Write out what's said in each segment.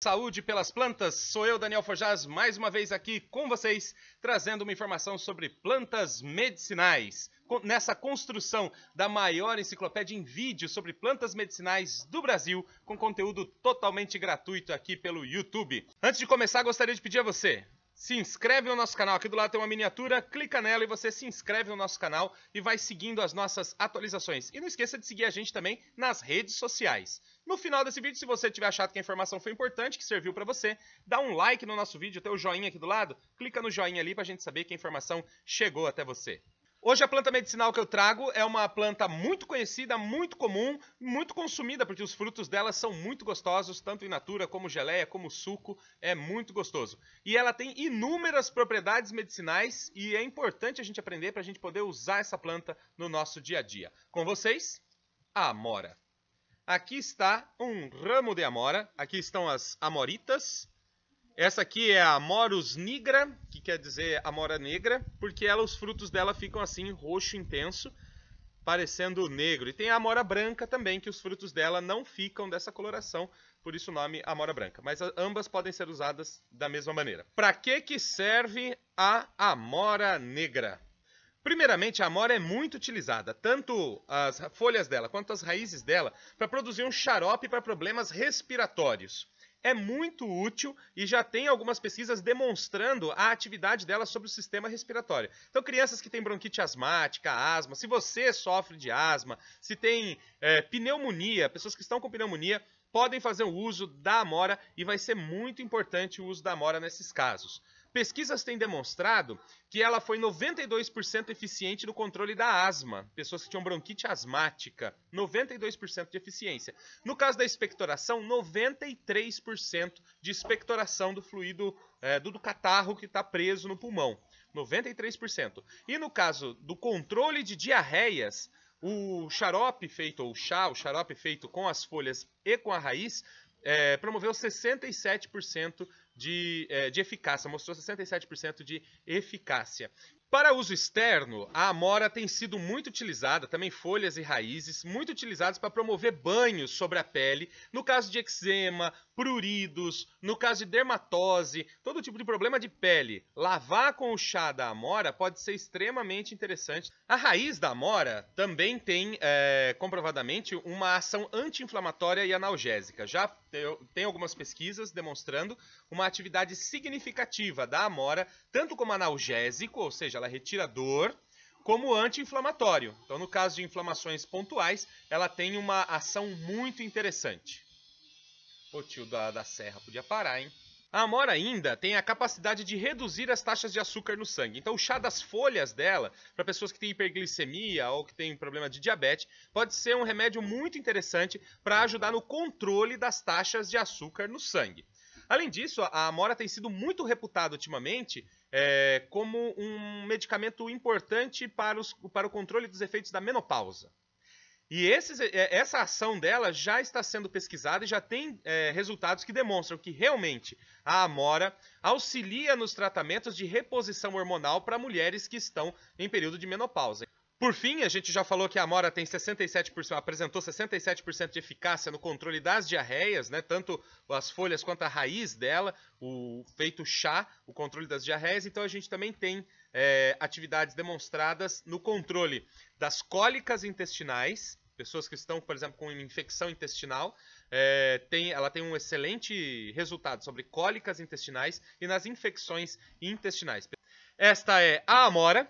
Saúde pelas plantas, sou eu, Daniel Forjaz, mais uma vez aqui com vocês, trazendo uma informação sobre plantas medicinais. Nessa construção da maior enciclopédia em vídeo sobre plantas medicinais do Brasil, com conteúdo totalmente gratuito aqui pelo YouTube. Antes de começar, gostaria de pedir a você, se inscreve no nosso canal. Aqui do lado tem uma miniatura, clica nela e você se inscreve no nosso canal e vai seguindo as nossas atualizações. E não esqueça de seguir a gente também nas redes sociais. No final desse vídeo, se você tiver achado que a informação foi importante, que serviu para você, dá um like no nosso vídeo, tem o joinha aqui do lado, clica no joinha ali pra gente saber que a informação chegou até você. Hoje a planta medicinal que eu trago é uma planta muito conhecida, muito comum, muito consumida, porque os frutos dela são muito gostosos, tanto in natura como geleia, como suco, é muito gostoso. E ela tem inúmeras propriedades medicinais e é importante a gente aprender para a gente poder usar essa planta no nosso dia a dia. Com vocês, a amora. Aqui está um ramo de amora, aqui estão as amoritas, essa aqui é a Morus nigra, que quer dizer amora negra, porque ela, os frutos dela ficam assim, roxo intenso, parecendo negro. E tem a amora branca também, que os frutos dela não ficam dessa coloração, por isso o nome amora branca. Mas ambas podem ser usadas da mesma maneira. Para que, que serve a amora negra? Primeiramente, a amora é muito utilizada, tanto as folhas dela quanto as raízes dela, para produzir um xarope para problemas respiratórios é muito útil e já tem algumas pesquisas demonstrando a atividade dela sobre o sistema respiratório. Então, crianças que têm bronquite asmática, asma, se você sofre de asma, se tem é, pneumonia, pessoas que estão com pneumonia, podem fazer o uso da amora e vai ser muito importante o uso da amora nesses casos. Pesquisas têm demonstrado que ela foi 92% eficiente no controle da asma. Pessoas que tinham bronquite asmática, 92% de eficiência. No caso da expectoração, 93% de expectoração do fluido é, do, do catarro que está preso no pulmão. 93%. E no caso do controle de diarreias, o xarope feito, ou chá, o xarope feito com as folhas e com a raiz, é, promoveu 67% de, é, de eficácia, mostrou 67% de eficácia. Para uso externo, a amora tem sido muito utilizada, também folhas e raízes, muito utilizadas para promover banhos sobre a pele, no caso de eczema, pruridos, no caso de dermatose, todo tipo de problema de pele. Lavar com o chá da amora pode ser extremamente interessante. A raiz da amora também tem, é, comprovadamente, uma ação anti-inflamatória e analgésica. Já tem algumas pesquisas demonstrando uma atividade significativa da amora, tanto como analgésico, ou seja, ela retira dor, como anti-inflamatório. Então, no caso de inflamações pontuais, ela tem uma ação muito interessante. O tio da, da serra podia parar, hein? A amora ainda tem a capacidade de reduzir as taxas de açúcar no sangue. Então, o chá das folhas dela, para pessoas que têm hiperglicemia ou que têm problema de diabetes, pode ser um remédio muito interessante para ajudar no controle das taxas de açúcar no sangue. Além disso, a Amora tem sido muito reputada ultimamente é, como um medicamento importante para, os, para o controle dos efeitos da menopausa. E esses, é, essa ação dela já está sendo pesquisada e já tem é, resultados que demonstram que realmente a Amora auxilia nos tratamentos de reposição hormonal para mulheres que estão em período de menopausa. Por fim, a gente já falou que a Amora tem 67%, apresentou 67% de eficácia no controle das diarreias, né? Tanto as folhas quanto a raiz dela, o feito chá, o controle das diarreias. Então a gente também tem é, atividades demonstradas no controle das cólicas intestinais, pessoas que estão, por exemplo, com infecção intestinal, é, tem, ela tem um excelente resultado sobre cólicas intestinais e nas infecções intestinais. Esta é a Amora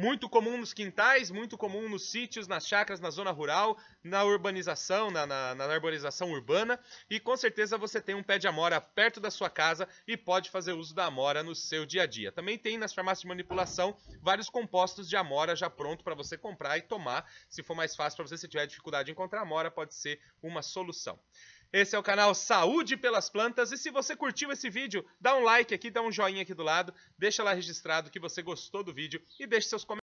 muito comum nos quintais, muito comum nos sítios, nas chacras, na zona rural, na urbanização, na, na, na arborização urbana. E com certeza você tem um pé de amora perto da sua casa e pode fazer uso da amora no seu dia a dia. Também tem nas farmácias de manipulação vários compostos de amora já pronto para você comprar e tomar. Se for mais fácil para você, se tiver dificuldade em encontrar amora, pode ser uma solução. Esse é o canal Saúde pelas Plantas e se você curtiu esse vídeo, dá um like aqui, dá um joinha aqui do lado, deixa lá registrado que você gostou do vídeo e deixe seus comentários.